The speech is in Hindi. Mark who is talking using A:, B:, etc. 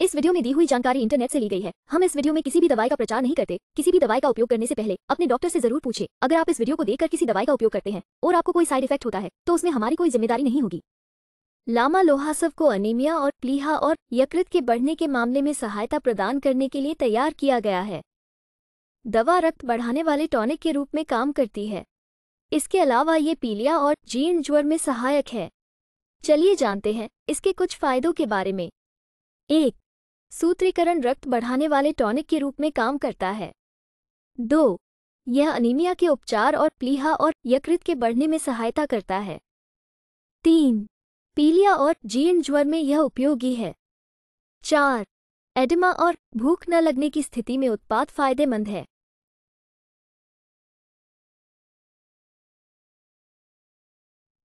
A: इस वीडियो में दी हुई जानकारी इंटरनेट से ली गई है हम इस वीडियो में किसी भी दवाई का प्रचार नहीं करते किसी भी दवाई का उपयोग करने से पहले अपने डॉक्टर से जरूर पूछे अगर आप इस वीडियो को देखकर किसी दवाई का उपयोग करते हैं और आपको कोई साइड इफेक्ट होता है तो उसमें हमारी कोई जिम्मेदारी नहीं होगी लामा लोहासव को अनिमिया और प्लीहा और यकृत के बढ़ने के मामले में सहायता प्रदान करने के लिए तैयार किया गया है दवा रक्त बढ़ाने वाले टॉनिक के रूप में काम करती है इसके अलावा ये पीलिया और जीर्ण ज्वर में सहायक है चलिए जानते हैं इसके कुछ फायदों के बारे में एक सूत्रीकरण रक्त बढ़ाने वाले टॉनिक के रूप में काम करता है दो यह अनीमिया के उपचार और प्लीहा और यकृत के बढ़ने में सहायता करता है तीन पीलिया और जीर्ण ज्वर में यह उपयोगी है
B: चार एडिमा और भूख न लगने की स्थिति में उत्पाद फायदेमंद है